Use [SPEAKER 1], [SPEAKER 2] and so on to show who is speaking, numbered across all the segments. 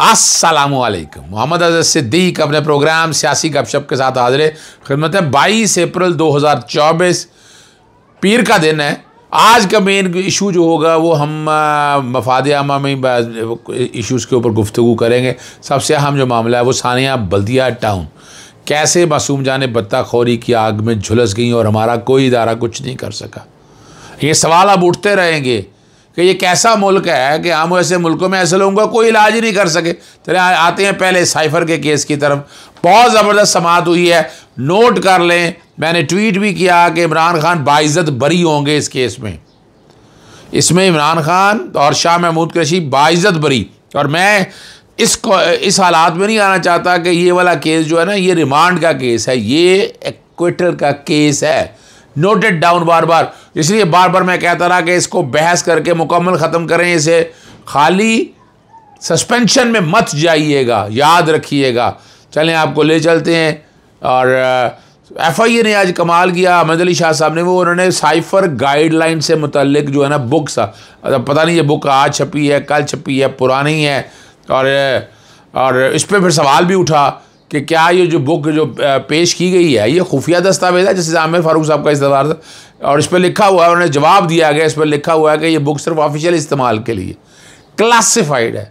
[SPEAKER 1] असलकम मोहम्मद अजर सिद्दीक अपने प्रोग्राम सियासी गपशप के साथ हाजिर खिदमत है बाईस अप्रैल 2024 पीर का दिन है आज का मेन इशू जो होगा वो हम मफाद आमा में इशूज़ के ऊपर गुफ्तु करेंगे सबसे अहम जो मामला है वो सानिया बल्दिया टाउन कैसे मासूम जाने बत्ताखोरी की आग में झुलस गई और हमारा कोई इदारा कुछ नहीं कर सका ये सवाल अब उठते रहेंगे कि ये कैसा मुल्क है कि हम ऐसे मुल्कों में ऐसे लोगों का कोई इलाज ही नहीं कर सके चले तो आते हैं पहले साइफर के केस की तरफ बहुत ज़बरदस्त समात हुई है नोट कर लें मैंने ट्वीट भी किया कि इमरान खान बाइज़त बरी होंगे इस केस में इसमें इमरान खान और शाह महमूद कशी बाइज़त बरी और मैं इस इस हालात में नहीं आना चाहता कि ये वाला केस जो है ना ये रिमांड का केस है ये एक्विटल का केस है नोटेड डाउन बार बार इसलिए बार बार मैं कहता रहा कि इसको बहस करके मुकम्मल ख़त्म करें इसे खाली सस्पेंशन में मत जाइएगा याद रखिएगा चलें आपको ले चलते हैं और एफ आई ए ने आज कमाल किया अहमद अली शाह साहब ने वो उन्होंने साइफर गाइडलाइन से मुतलक जो है ना बुक बुक्स पता नहीं ये बुक आज छपी है कल छपी है पुरानी है और और इस पर फिर सवाल भी उठा कि क्या ये जो बुक जो पेश की गई है ये खुफिया दस्तावेज है जैसे आमिर फारूक साहब का इस्तेमाल था और इस पर लिखा हुआ है उन्हें जवाब दिया गया इस पर लिखा हुआ है कि ये बुक सिर्फ ऑफिशियल इस्तेमाल के लिए क्लासिफाइड है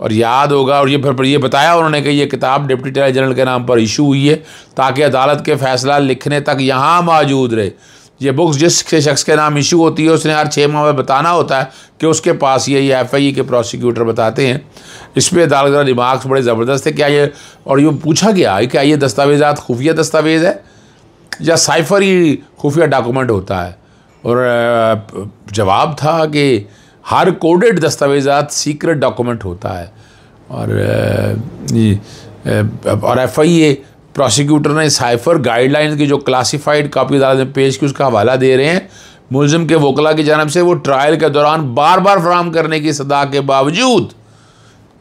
[SPEAKER 1] और याद होगा और ये फिर ये बताया उन्होंने कि ये किताब डिप्टी अटॉर्नी जनरल के नाम पर इशू हुई है ताकि अदालत के फैसला लिखने तक यहाँ मौजूद रहे ये बुक्स जिस शख्स के नाम इशू होती है उसने हर छः माह में बताना होता है कि उसके पास ये ये एफ आई के प्रोसिक्यूटर बताते हैं इस पर दालगरा रिमार्क्स बड़े ज़बरदस्त है क्या ये और यूँ पूछा गया क्या ये दस्तावेज़ात खुफिया दस्तावेज़ है या साइफर ही खुफिया डॉक्यूमेंट होता है और जवाब था कि हर कोडेड दस्तावेज़ात सीक्रेट डॉक्यूमेंट होता है और और एफ आई ए प्रोसिक्यूटर ने साइफर गाइडलाइन की जो क्लासिफाइड कापी अदालत में पेश की उसका हवाला दे रहे हैं मुलिम के वकला की जानब से वो ट्रायल के दौरान बार बार फ्राहम करने की सदा के बावजूद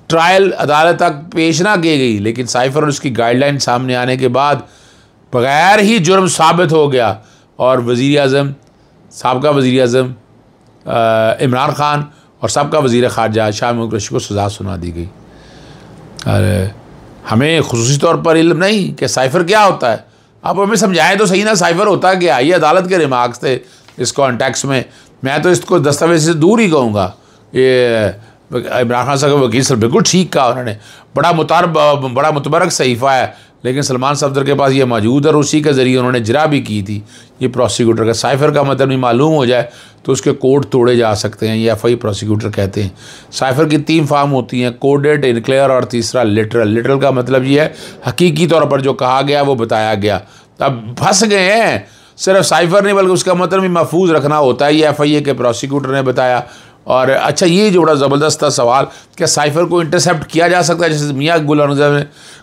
[SPEAKER 1] ट्रायल अदालत तक पेश ना की गई लेकिन साइफर और उसकी गाइडलाइन सामने आने के बाद बगैर ही जुर्म साबित हो गया और वज़ी अजम सबका वज़ी अजम इमरान ख़ान और सबका वज़ी ख़ारजा शाह मुकर को सज़ा सुना दी गई अरे हमें खसूस तौर पर इल्म नहीं कि साइफ़र क्या होता है आप हमें समझाएं तो सही ना साइफ़र होता क्या ये अदालत के रिमार्क्स थे इस कॉन्टैक्स में मैं तो इसको दस्तावेज से दूर ही कहूँगा ये इमरान खान साहब वकील सर बिल्कुल ठीक कहा उन्होंने बड़ा मुतार बड़ा मुतबरक सहीफ़ा है लेकिन सलमान सफदर के पास ये मौजूद है और उसी के ज़रिए उन्होंने जरा भी की थी ये प्रोसिक्यूटर का साइफ़र का मतलब भी मालूम हो जाए तो उसके कोड तोड़े जा सकते हैं ये एफ आई प्रोसिक्यूटर कहते हैं साइफ़र की तीन फार्म होती हैं कोडेड इनक्लेयर और तीसरा लिटरल लिटरल का मतलब ये है हकीकी तौर पर जो कहा गया वो बताया गया अब फंस गए हैं सिर्फ साइफ़र नहीं बल्कि उसका मतलब भी महफूज रखना होता है ये एफ आई ए के प्रोसिक्यूटर ने बताया और अच्छा ये जो बड़ा ज़बरदस्त था सवाल क्या साइफर को इंटरसेप्ट किया जा सकता है जैसे मियाँ गुलाम ने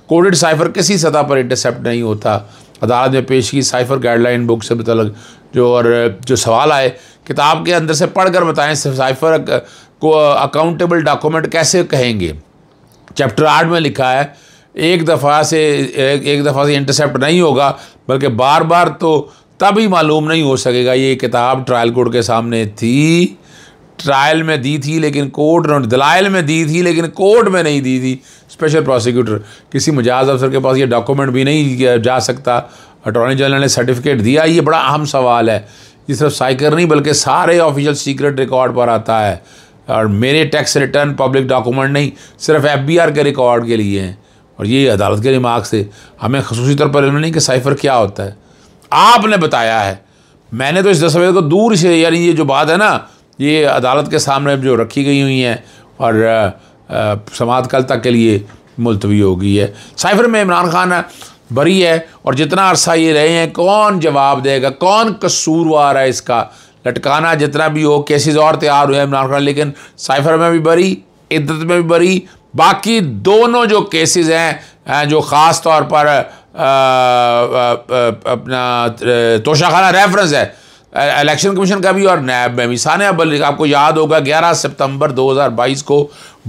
[SPEAKER 1] कोडेड साइफर किसी सतह पर इंटरसेप्ट नहीं होता अदालत में पेश की साइफर गाइडलाइन बुक से मतलब जो और जो सवाल आए किताब के अंदर से पढ़ कर बताएं साइफर को अकाउंटेबल डॉक्यूमेंट कैसे कहेंगे चैप्टर आठ में लिखा है एक दफ़ा से एक, एक दफ़ा से इंटरसेप्ट नहीं होगा बल्कि बार बार तो तभी मालूम नहीं हो सकेगा ये किताब ट्रायल कोर्ट के सामने थी ट्रायल में दी थी लेकिन कोर्ट ने दलाइल में दी थी लेकिन कोर्ट में नहीं दी थी स्पेशल प्रोसिक्यूटर किसी मुजाज अफसर के पास ये डॉक्यूमेंट भी नहीं जा सकता अटॉर्नी जनरल ने सर्टिफिकेट दिया ये बड़ा अहम सवाल है ये सिर्फ साइकर नहीं बल्कि सारे ऑफिशियल सीक्रेट रिकॉर्ड पर आता है और मेरे टैक्स रिटर्न पब्लिक डॉक्यूमेंट नहीं सिर्फ एफ के रिकॉर्ड के लिए हैं और ये अदालत के रिमार्क से हमें खसूसी तौर पर नहीं कि साइफर क्या होता है आपने बताया है मैंने तो इस दस्तावेज को दूर से यानी ये जो बात है ना ये अदालत के सामने जो रखी गई हुई हैं और समात कल तक के लिए मुलतवी हो गई है साइफर में इमरान खान बरी है और जितना अरसा ये रहे हैं कौन जवाब देगा कौन कसूरवार है इसका लटकाना जितना भी हो केसेस और तैयार हुए इमरान खान लेकिन साइफर में भी बरी इद्दत में भी बरी बाकी दोनों जो केसेस हैं जो ख़ास तौर पर आ, आ, आ, अपना तोशाखाना रेफरेंस है इलेक्शन कमीशन का भी और नायब में भी सान्या बल्लिक आपको याद होगा 11 सितंबर 2022 को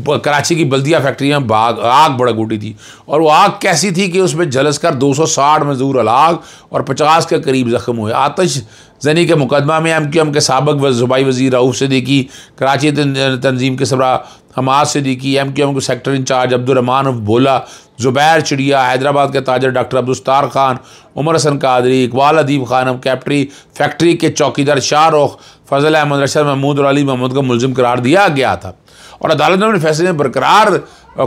[SPEAKER 1] कराची की बल्दिया फैक्ट्री में बाग आग बड़क उठी थी और वो आग कैसी थी कि उसमें जलस कर दो सौ साठ मजदूर अलाग और पचास के करीब ज़ख्म हुए आतश जनी के मुकदमा में एम क्यू एम के सबक व सूबाई वजीर रऊफ सदीकी कराची तंजीम के सबरा Hammad Siddiqui M Q M के सेक्टर इंचार्ज अब्दुलरमान भोला ज़ुबैर चिड़िया हैदराबाद के ताजर डॉक्टर अब्दुस्तार खान उमर हसन कादरी इकबाल अदीब खान कैप्टरी फैक्ट्री के चौकीदार शाहरुख फजल अहमद रशद महमूद और अली महमूद को मुलम करार दिया गया था और अदालत ने अपने फैसले में बरकरार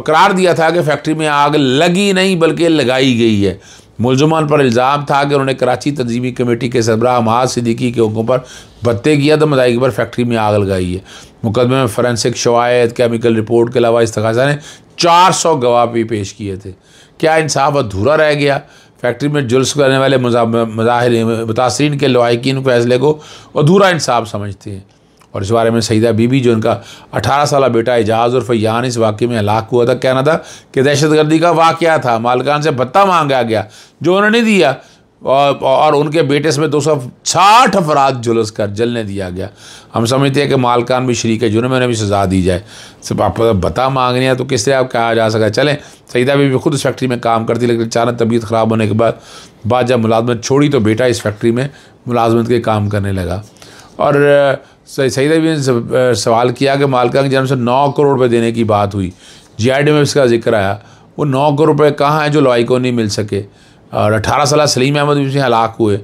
[SPEAKER 1] करार दिया था कि फैक्ट्री में आग लगी नहीं बल्कि लगाई गई है मुलजमान पर इल्ज़ाम था कि उन्होंने कराची तंजीमी कमेटी के सरबराह महाज सिद्दीकी के हुक्म पर भत्ते किया तो अदायगी पर फैक्ट्री में आग लगाई है मुकदमे में फॉरेंसिक शवायद केमिकल रिपोर्ट के अलावा इस तकाजा ने चार सौ गवाह भी पेश किए थे क्या इंसाफ अधूरा रह गया फैक्ट्री में जुल्स करने वाले मजाहरीन मुतासरीन के लवाकिन फैसले को अधूरा इंसाफ समझते हैं और इस बारे में सईदा बीबी जो उनका अठारह साल बेटा एजाज और फैयान इस वाक्य में हलाक हुआ था कहना था कि दहशतगर्दी का वाक़ था मालकान से भत्ता मांगा गया जो उन्होंने दिया और, और उनके बेटे समेत दो सौ साठ अफराद जुलस कर जलने दिया गया हम समझते हैं कि मालकान भी शरीक है जुर्म उन्हें भी सजा दी जाए सिर्फ आपको बता मांगने हैं तो किससे आप कहा जा सका चलें सईदा भी, भी खुद इस फैक्ट्री में काम करती लेकिन अचानक तबीयत ख़राब होने के बाद बाद जब मुलाजमत छोड़ी तो बेटा इस फैक्ट्री में मुलाजमत के काम करने लगा और सईद अभी ने सवाल किया कि मालका की जन्म से नौ करोड़ रुपये देने की बात हुई जी आई डी में इसका जिक्र आया वो नौ करोड़ रुपये कहाँ हैं जो लवाई को नहीं मिल सके और अठारह साल सलीम अहमद भी हलाक हुए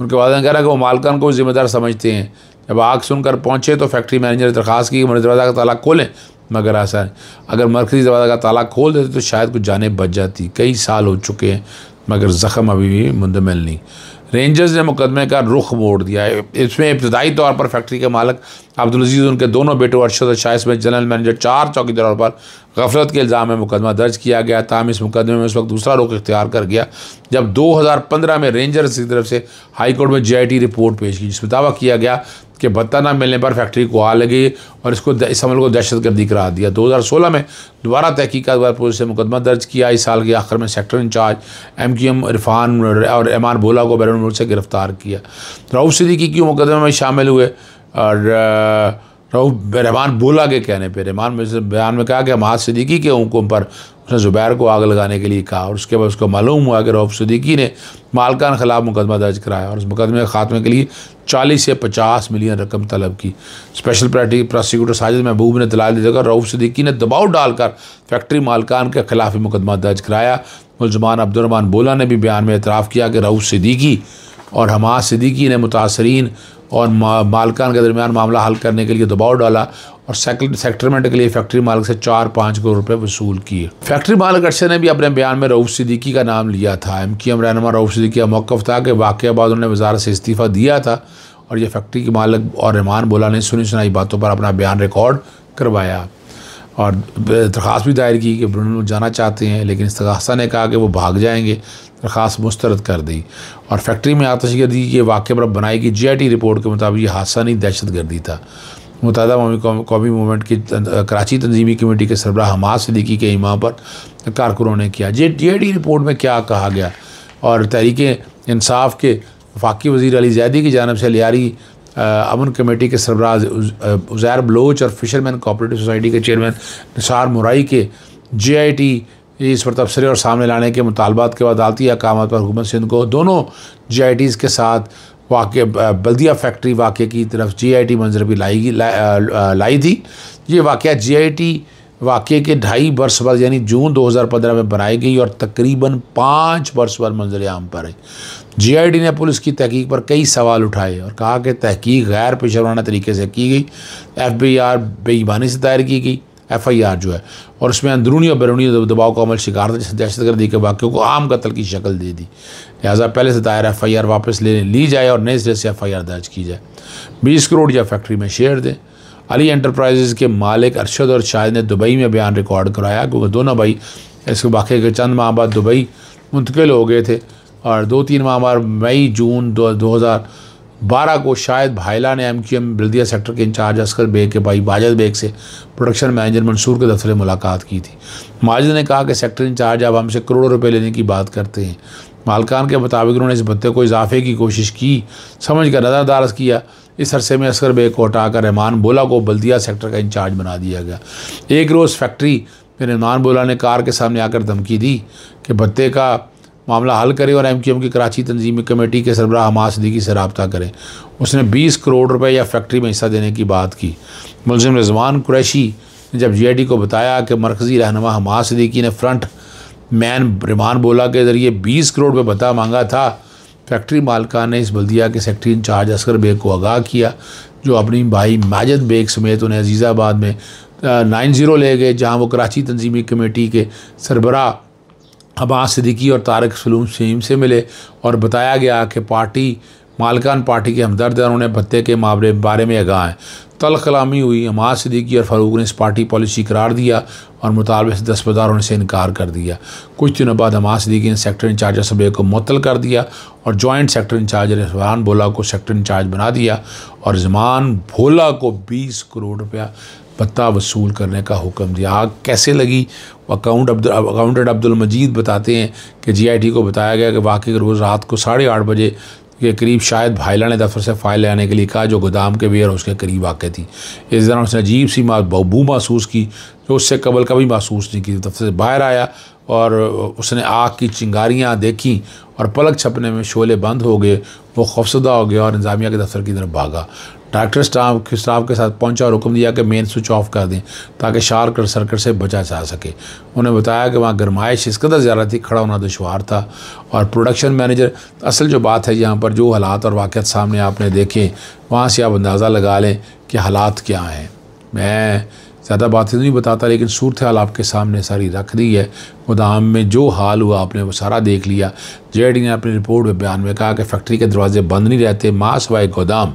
[SPEAKER 1] उनके बाद कह रहा कि वो मालकान को जिम्मेदार समझते हैं जब आग सुनकर पहुँचे तो फैक्ट्री मैनेजर ने दरख्वास्त की कि दरवाज़ा का ताला खोलें मगर आसान अगर मरकजी दरवाज़ा का ताला खोल देते तो शायद कुछ जाने बच जाती कई साल हो चुके हैं मगर ज़ख़म अभी भी मुंदमिल नहीं रेंजर्स ने मुकदमे का रुख मोड़ दिया है इसमें इब्तदाई तौर पर फैक्ट्री के मालक अब्दुलजीज़ उनके दोनों बेटों अरशद और शाह में जनरल मैनेजर चार चौकीदारों पर गफलत के इल्ज़ाम में मुकदमा दर्ज किया गया था इस मुकदमे में उस वक्त दूसरा रुख इख्तियार कर गया जब 2015 में रेंजर्स की तरफ से हाईकोर्ट में जे रिपोर्ट पेश की जिसमें दावा किया गया कि भत्ता ना मिलने पर फैक्ट्री को आ लगी और इसको इस अमल को दहशतगर्दी करार दिया 2016 में दोबारा तहकीकत वार पुलिस से मुकदमा दर्ज किया इस साल के आखिर में sector incharge M Q M Irfan और एमान भोला को बैरून से गिरफ्तार किया सदी सिद्दीकी क्यों मुकदमे में शामिल हुए और रऊफ रहमान बोला के कहने पर रहमान में बयान में कहा कि हम हाथ सदीकी के हुकुम पर उसने ज़ुबैर को आग लगाने के लिए कहा और उसके बाद उसको मालूम हुआ कि रऊफ सदीकी ने मालकान खिलाफ मुकदमा दर्ज कराया और उस मुकदमे के खात्मे के लिए चालीस से पचास मिलियन रकम तलब की स्पेशल प्रोसिक्यूटर साजिद महबूब ने दलाल देकर रऊफ सदीकी ने दबाव डालकर फैक्ट्री मालकान के खिलाफ मुकदमा दर्ज कराया मुलजमान अब्दुलरमान बोला ने भी बयान में एतराफ़ किया कि रऊफ सदीकी और हमास सिद्दीकी ने मुतासरीन और मालकान के दरमियान मामला हल करने के लिए दबाव डाला और सेक्टरमेंट के लिए फैक्ट्री मालिक से चार पाँच करोड़ रुपए वसूल किए फैक्ट्री मालिक अरसे ने भी अपने बयान में रऊफ़ सिद्दीकी का नाम लिया था एम क्यू एम रहनमा रऊफ़ सिद्दीकी का मौक़ था कि वाक़ बाद उन्होंने वजारत से इस्तीफ़ा दिया था और यह फैक्ट्री के मालिक और रहमान बोला ने सुनी सुनाई बातों पर अपना बयान रिकॉर्ड करवाया और दरख्वास्त भी दायर की कि ब्रूनल जाना चाहते हैं लेकिन इसगासा ने कहा कि वो भाग जाएंगे दरख्वास्त मुस्तरद कर दी और फैक्ट्री में आतशगर्दी के वाक्य पर बनाई गई जी रिपोर्ट के मुताबिक ये हादसा नहीं दहशत गर्दी था मुतहद कौमी मूवमेंट की कराची तंजीमी कमेटी के सरबरा से लिखी के इमाम पर कारकुनों ने किया जे डी रिपोर्ट में क्या कहा गया और तहरीक इंसाफ के वाकई वज़ी अली जैदी की जानब से लियारी अमन कमेटी के सरबराज उज़ैर बलोच और फिशरमैन कोऑपरेटिव सोसाइटी के चेयरमैन निसार मुराई के जे आई टी इस पर तबसरे और सामने लाने के मुतालबात के बाद अदालती अहकाम पर हुकूमत सिंध को दोनों जे आई टीज़ के साथ वाक़ बल्दिया फैक्ट्री वाक़े की तरफ जे आई टी मंजर भी लाई ला, लाई थी ये वाक़ जे आई टी वाक़े के ढाई वर्ष बाद यानी जून 2015 में बनाई गई और तकरीबन पाँच वर्ष बाद मंजर आम पर है जीआईडी ने पुलिस की तहकीक पर कई सवाल उठाए और कहा कि तहकीक गैर पेशेवराना तरीके से की गई एफबीआर बेईमानी से दायर की गई एफ आई आर जो है और उसमें अंदरूनी और बैरूनी दबाव का अमल शिकार दहशत गर्दी के वाक्यों को आम कत्ल की शक्ल दे दी लिहाजा पहले से दायर एफ आई आर वापस ले ली जाए और नए सिरे से एफ आई आर दर्ज की जाए बीस करोड़ या फैक्ट्री में शेयर दें अली एंटरप्राइजेज़ के मालिक अरशद और शाहिद ने दुबई में बयान रिकॉर्ड कराया क्योंकि दोनों भाई इसके बाकी के चंद माह बाद दुबई मुंतकिल हो गए थे और दो तीन माह बाद मई जून दो, दो हज़ार बारह को शायद भाईला ने M Q M Baldia sector के इंचार्ज असकर बेग के भाई माजद बेग से प्रोडक्शन मैनेजर मंसूर के दफ्तर में मुलाकात की थी माजद ने कहा कि सेक्टर इंचार्ज अब हमसे करोड़ों रुपये लेने की बात करते हैं मालकान के मुताबिक उन्होंने इस भत्ते को इजाफे की कोशिश की समझ कर नज़रअंदाज किया इस अरसे में असगर बेग को हटाकर रहमान बोला को बल्दिया सेक्टर का इंचार्ज बना दिया गया एक रोज़ फैक्ट्री में रहमान बोला ने कार के सामने आकर धमकी दी कि भत्ते का मामला हल करें और एम क्यू एम की कराची तंजीमी कमेटी के सरबराह हमा सदीकी से रबता करें उसने बीस करोड़ रुपए या फैक्ट्री में हिस्सा देने की बात की मुलिम रजवान कुरैशी ने जब जी आई टी को बताया कि मरकज़ी रहनमा हमा सदीकी ने फ्रंट मैन रहमान बोला के ज़रिए बीस करोड़ रुपये भत्ता मांगा था फैक्ट्री मालका ने इस बल्दिया के सेक्ट्री इंचार्ज असगर बेग को आगाह किया जो अपनी भाई माजद बेग समेत उन्हें अजीज़ाबाद में नाइन ज़ीरो ले गए जहाँ वो कराची तंजीमी कमेटी के सरबरा अबास सिद्दीकी और तारक सलूम सीम से मिले और बताया गया कि पार्टी मालकान पार्टी के हमदर्द हैं उन्हें भत्ते के मामले बारे में आगाह हैं तल कलामी हुई हमाद सदीकी और फारूक ने इस पार्टी पॉलिसी करार दिया और मुतालबे से दस्तबदारों ने इसे इनकार कर दिया कुछ दिनों बाद हमाद सदीकी ने सेक्टर इंचार्ज असम्बली को मुतल कर दिया और joint sector incharge Rehman Bhola को सेक्टर इंचार्ज बना दिया और जमान भोला को बीस करोड़ रुपया पत्ता वसूल करने का हुक्म दिया आग कैसे लगी अकाउंट अकाउंटेंट अब्दुल मजीद बताते हैं कि जीआईटी को बताया गया कि वाकई रोज़ रात को साढ़े आठ बजे के करीब शायद भाईला ने दफ्तर से फाइल लेने के लिए कहा जो गोदाम के वेयर उसके करीब वाक़ थी इस दौरान उसने अजीब सी बबू महसूस की जो उससे कबल कभी महसूस नहीं की दफ्तर से बाहर आया और उसने आग की चिंगारियाँ देखीं और पलक छपने में शोले बंद हो गए वो खौफसदा हो गया और इंतजामिया के दफ्तर की तरफ भागा डॉक्टर स्टाफ स्टाफ के साथ पहुंचा और हुक्म दिया कि मेन स्विच ऑफ कर दें ताकि शार्क और सर्कट से बचा जा सके उन्हें बताया कि वहाँ गरमाइश इस कदर ज़्यादा थी खड़ा होना दुशवार था और प्रोडक्शन मैनेजर असल जो बात है यहाँ पर जो हालात और वाक़ सामने आपने देखे वहाँ से आप अंदाज़ा लगा लें कि हालात क्या हैं मैं ज़्यादा बातें नहीं बताता लेकिन सूरत हाल आपके सामने सारी रख दी है गोदाम में जो हाल हुआ आपने वो सारा देख लिया जेडी ने अपनी रिपोर्ट में बयान में कहा कि फैक्ट्री के दरवाजे बंद नहीं रहते मास वाई गोदाम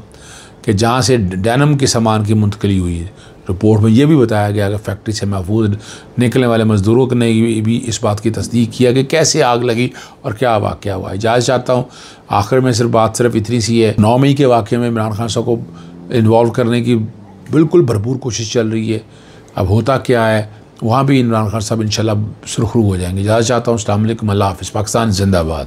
[SPEAKER 1] कि जहाँ से डैनम के सामान की मुंतकली हुई है रिपोर्ट में यह भी बताया गया कि फैक्ट्री से महफूज निकलने वाले मज़दूरों ने भी इस बात की तस्दीक किया कि कैसे आग लगी और क्या वाक़ हुआ इजाज़ चाहता हूँ आखिर में सिर्फ बात सिर्फ इतनी सी है नौ मई के वाक़े में इमरान खान साहब को इन्वॉल्व करने की बिल्कुल भरपूर कोशिश चल रही है अब होता क्या है वहाँ भी इमरान खान साहब इन शुरू हो जाएंगे इजाज़ चाहता हूँ अल्लाम अल्लाह हाफ़ पाकिस्तान जिंदाबाद